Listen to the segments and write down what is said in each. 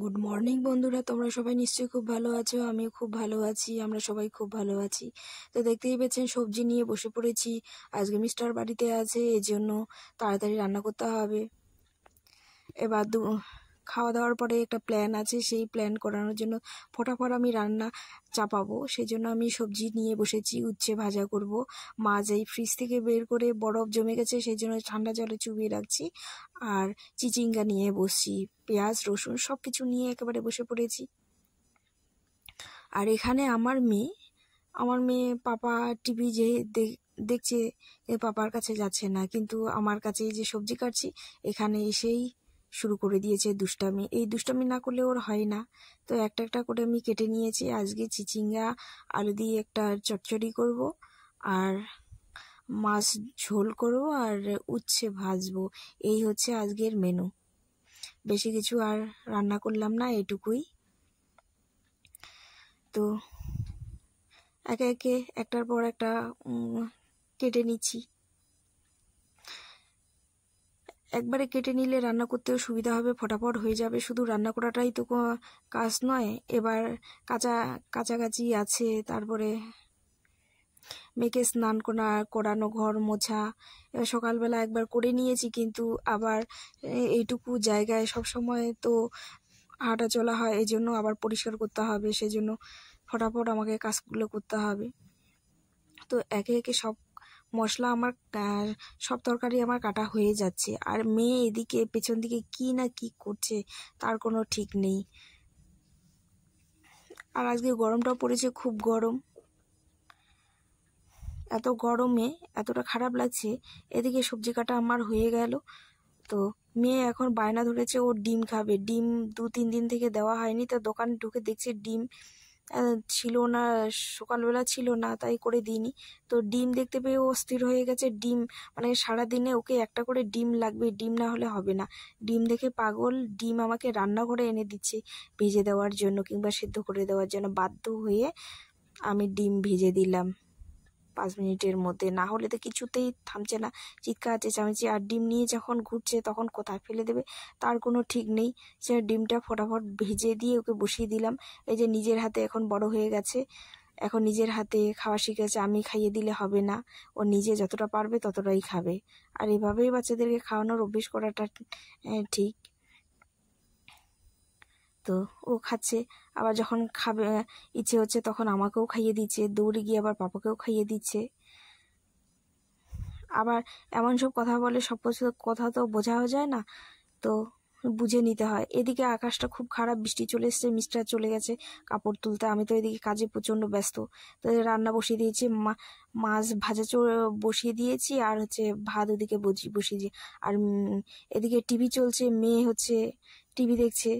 good morning বন্ধুরা তোমরা সবাই নিশ্চয়ই খুব ভালো আছো আমিও খুব ভালো আছি আমরা সবাই খুব ভালো আছি তো দেখতেই পেয়েছেন সবজি নিয়ে বসে পড়েছি আজকে মিস্টার বাড়িতে আছে এই জন্য তাড়াতাড়ি রান্না করতে হবে এবার দু খাওয়া দাওয়ার পরে একটা প্ল্যান আছে সেই প্ল্যান করানোর জন্য ফটাফট আমি রান্না চাপাবো সেই জন্য আমি সবজি নিয়ে বসেছি উচ্ছে ভাজা করব মাছ এই ফ্রিজ থেকে বের করে বরফ জমে গেছে সেই জন্য ঠান্ডা জলে চুবিয়ে রাখছি আর চিচিঙ্গা নিয়ে বসছি পেঁয়াজ রসুন সব কিছু নিয়ে একেবারে বসে পড়েছি আর এখানে আমার মেয়ে আমার মেয়ে পাপা টিভি যে দেখছে পাপার কাছে যাচ্ছে না কিন্তু আমার কাছে যে সবজি কাটছি এখানে এসেই শুরু করে দিয়েছে দুষ্টামি এই দুষ্টামি না করলে ওর হয় না তো একটা একটা করে আমি কেটে নিয়েছি আজকে চিচিঙ্গা আলু দিয়ে একটা চটচড়ি করব আর মাছ ঝোল করব আর উচ্ছে ভাজবো এই হচ্ছে আজকের মেনু বেশি কিছু আর রান্না করলাম না এটুকুই তো একে একে একটার পর একটা কেটে নিচ্ছি একবারে কেটে নিলে রান্না করতেও সুবিধা হবে ফটাফট হয়ে যাবে শুধু রান্না করাটাই তো কাজ নয় এবার কাঁচা কাছাকাছি আছে তারপরে মেয়েকে স্নান করা করানো ঘর মোছা সকালবেলা একবার করে নিয়েছি কিন্তু আবার এইটুকু জায়গায় সব সময় তো হাঁটা চলা হয় এই জন্য আবার পরিষ্কার করতে হবে সেজন্য ফটাফট আমাকে কাজগুলো করতে হবে তো একে একে সব মশলা আমার সব তরকারি আমার কাটা হয়ে যাচ্ছে আর মেয়ে এদিকে পেছন দিকে কি না কি করছে তার কোনো ঠিক নেই আর আজকে গরমটাও পড়েছে খুব গরম এত গরমে এতটা খারাপ লাগছে এদিকে সবজি কাটা আমার হয়ে গেল তো মেয়ে এখন বায়না ধরেছে ও ডিম খাবে ডিম দু তিন দিন থেকে দেওয়া হয়নি তো দোকানে ঢুকে দেখছে ডিম ছিল না সকালবেলা ছিল না তাই করে দিইনি তো ডিম দেখতে পেয়ে ও অস্থির হয়ে গেছে ডিম মানে সারা দিনে ওকে একটা করে ডিম লাগবে ডিম না হলে হবে না ডিম দেখে পাগল ডিম আমাকে রান্নাঘরে এনে দিচ্ছে ভেজে দেওয়ার জন্য কিংবা সেদ্ধ করে দেওয়ার জন্য বাধ্য হয়ে আমি ডিম ভেজে দিলাম পাঁচ মিনিটের মধ্যে না হলে তো কিছুতেই থামছে না চিৎকার চেঁচামেচি আর ডিম নিয়ে যখন ঘুরছে তখন কোথায় ফেলে দেবে তার কোনো ঠিক নেই সে ডিমটা ফটাফট ভেজে দিয়ে ওকে বসিয়ে দিলাম এই যে নিজের হাতে এখন বড় হয়ে গেছে এখন নিজের হাতে খাওয়া শিখেছে আমি খাইয়ে দিলে হবে না ও নিজে যতটা পারবে ততটাই খাবে আর এভাবেই বাচ্চাদেরকে খাওয়ানোর অভ্যেস করাটা ঠিক তো ও খাচ্ছে আবার যখন খাবে ইচ্ছে হচ্ছে তখন আমাকেও খাইয়ে দিচ্ছে দৌড়ে গিয়ে আবার পাপাকেও খাইয়ে দিচ্ছে আবার এমন সব কথা বলে সব কিছু কথা তো বোঝাও যায় না তো বুঝে নিতে হয় এদিকে আকাশটা খুব খারাপ বৃষ্টি চলে এসছে মিস্টার চলে গেছে কাপড় তুলতে আমি তো এদিকে কাজে প্রচণ্ড ব্যস্ত তো রান্না বসিয়ে দিয়েছি মাছ ভাজা বসিয়ে দিয়েছি আর হচ্ছে ভাত ওদিকে বসিয়ে দিয়ে আর এদিকে টিভি চলছে মেয়ে হচ্ছে টিভি দেখছে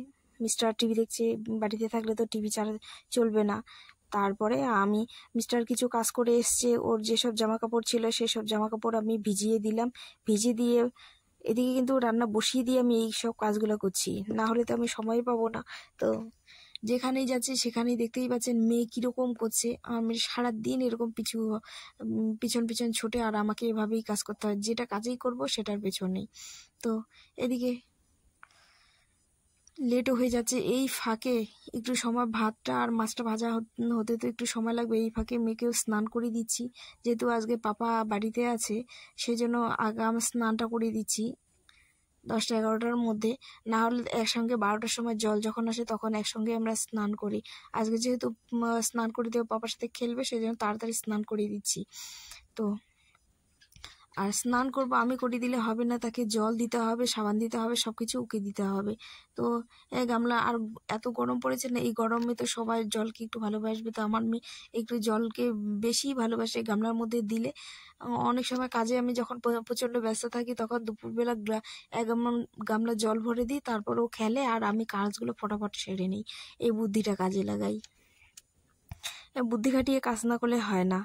মিস্টার টিভি দেখছে বাড়িতে থাকলে তো টিভি চার চলবে না তারপরে আমি মিস্টার কিছু কাজ করে এসছে ওর যেসব জামা কাপড় ছিল সেসব জামা কাপড় আমি ভিজিয়ে দিলাম ভিজিয়ে দিয়ে এদিকে কিন্তু রান্না বসিয়ে দিয়ে আমি এই সব কাজগুলো করছি না হলে তো আমি সময় পাবো না তো যেখানেই যাচ্ছে সেখানেই দেখতেই পাচ্ছেন মেয়ে কীরকম করছে আমি সারা দিন এরকম পিছু পিছন পিছন ছোটে আর আমাকে এভাবেই কাজ করতে হয় যেটা কাজেই করব সেটার পেছনেই তো এদিকে লেটও হয়ে যাচ্ছে এই ফাঁকে একটু সময় ভাতটা আর মাছটা ভাজা হতে তো একটু সময় লাগবে এই ফাঁকে মেয়েকেও স্নান করে দিচ্ছি যেহেতু আজকে পাপা বাড়িতে আছে সেই জন্য আগাম স্নানটা করে দিচ্ছি দশটা এগারোটার মধ্যে না হলে একসঙ্গে বারোটার সময় জল যখন আসে তখন একসঙ্গে আমরা স্নান করি আজকে যেহেতু স্নান করে দেবো পাপার সাথে খেলবে সেই জন্য তাড়াতাড়ি স্নান করিয়ে দিচ্ছি তো আর স্নান করব আমি করে দিলে হবে না তাকে জল দিতে হবে সাবান দিতে হবে সব কিছু উকে দিতে হবে তো এই গামলা আর এত গরম পড়েছে না এই গরমে তো সবাই জলকে একটু ভালোবাসবে তো আমার মেয়ে একটু জলকে বেশি ভালোবাসে গামলার মধ্যে দিলে অনেক সময় কাজে আমি যখন প্রচণ্ড ব্যস্ত থাকি তখন দুপুরবেলা এক গামলা জল ভরে দিই তারপর ও খেলে আর আমি কাজগুলো ফটাফট সেরে নিই এই বুদ্ধিটা কাজে লাগাই বুদ্ধি খাটিয়ে কাজ না করলে হয় না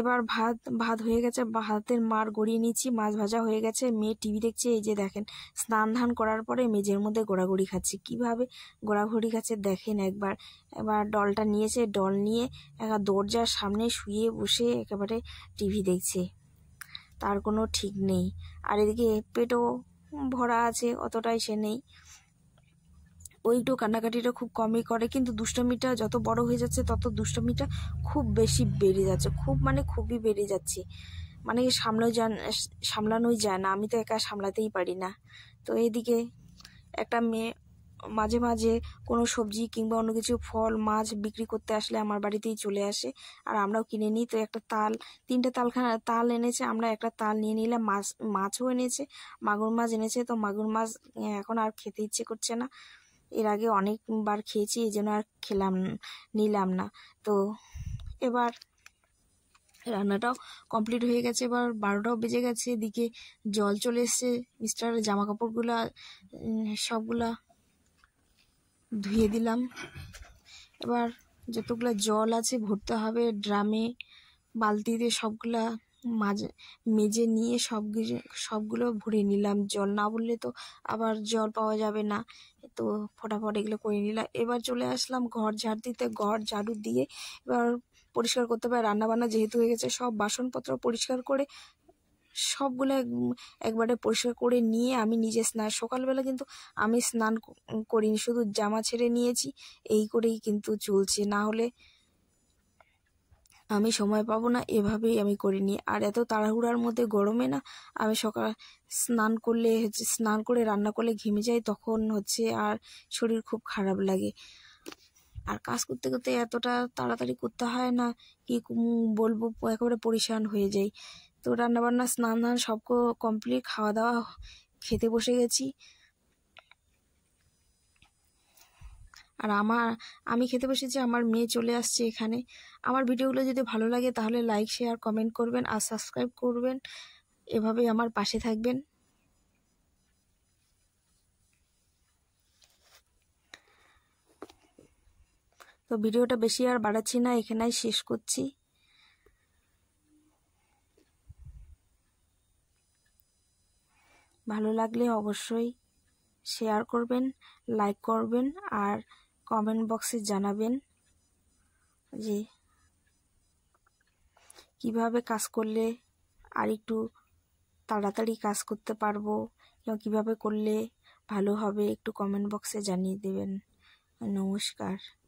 এবার ভাত ভাত হয়ে গেছে ভাতের মার গড়িয়ে নিচ্ছি মাছ ভাজা হয়ে গেছে মেয়ে টিভি দেখছে এই যে দেখেন স্নান ধান করার পরে মেঝের মধ্যে গোড়াগড়ি খাচ্ছে কিভাবে গোড়াঘড়ি খাচ্ছে দেখেন একবার এবার ডলটা নিয়েছে ডল নিয়ে একা দরজার সামনে শুয়ে বসে একেবারে টিভি দেখছে তার কোনো ঠিক নেই আর এদিকে পেটও ভরা আছে অতটাই সে নেই ও একটু কান্নাকাটিটা খুব কমই করে কিন্তু দুষ্টমিটা যত বড় হয়ে যাচ্ছে তত দুষ্টমিটা খুব বেশি বেড়ে যাচ্ছে খুব মানে খুবই বেড়ে যাচ্ছে মানে সামলানো যান সামলানোই যায় না আমি তো একা সামলাতেই পারি না তো এইদিকে একটা মেয়ে মাঝে মাঝে কোনো সবজি কিংবা অন্য কিছু ফল মাছ বিক্রি করতে আসলে আমার বাড়িতেই চলে আসে আর আমরাও কিনে নিই তো একটা তাল তিনটা তালখানা তাল এনেছে আমরা একটা তাল নিয়ে নিলাম মাছ মাছও এনেছে মাগুর মাছ এনেছে তো মাগুর মাছ এখন আর খেতে ইচ্ছে করছে না এর আগে অনেকবার খেয়েছি এই জন্য আর খেলাম নিলাম না তো এবার রান্নাটাও কমপ্লিট হয়ে গেছে এবার বারোটাও বেজে গেছে এদিকে জল চলে এসছে মিস্টার জামা কাপড়গুলো সবগুলা ধুয়ে দিলাম এবার যতগুলো জল আছে ভরতে হবে ড্রামে বালতিতে সবগুলা মাঝে মেজে নিয়ে সব সবগুলো ভরে নিলাম জল না বললে তো আবার জল পাওয়া যাবে না তো ফটাফট এগুলো করে নিলাম এবার চলে আসলাম ঘর ঝাড় দিতে ঘর ঝাড়ু দিয়ে এবার পরিষ্কার করতে পারে রান্নাবান্না যেহেতু হয়ে গেছে সব বাসনপত্র পরিষ্কার করে সবগুলো একবারে পরিষ্কার করে নিয়ে আমি নিজে স্নান সকালবেলা কিন্তু আমি স্নান করিনি শুধু জামা ছেড়ে নিয়েছি এই করেই কিন্তু চলছে না হলে আমি সময় পাবো না এভাবেই আমি করিনি আর এত তাড়াহুড়ার মধ্যে গরমে না আমি সকাল স্নান করলে হচ্ছে স্নান করে রান্না করলে ঘেমে যাই তখন হচ্ছে আর শরীর খুব খারাপ লাগে আর কাজ করতে করতে এতটা তাড়াতাড়ি করতে হয় না কি বলবো একেবারে পরিশান হয়ে যাই তো রান্নাবান্না স্নান ধান সব কমপ্লিট খাওয়া দাওয়া খেতে বসে গেছি আর আমার আমি খেতে বসেছি আমার মেয়ে চলে আসছে এখানে আমার ভিডিওগুলো যদি ভালো লাগে তাহলে লাইক শেয়ার কমেন্ট করবেন আর সাবস্ক্রাইব করবেন এভাবেই আমার পাশে থাকবেন তো ভিডিওটা বেশি আর বাড়াচ্ছি না এখানেই শেষ করছি ভালো লাগলে অবশ্যই শেয়ার করবেন লাইক করবেন আর কমেন্ট বক্সে জানাবেন যে কিভাবে কাজ করলে আর একটু তাড়াতাড়ি কাজ করতে পারবো এবং কীভাবে করলে ভালো হবে একটু কমেন্ট বক্সে জানিয়ে দেবেন নমস্কার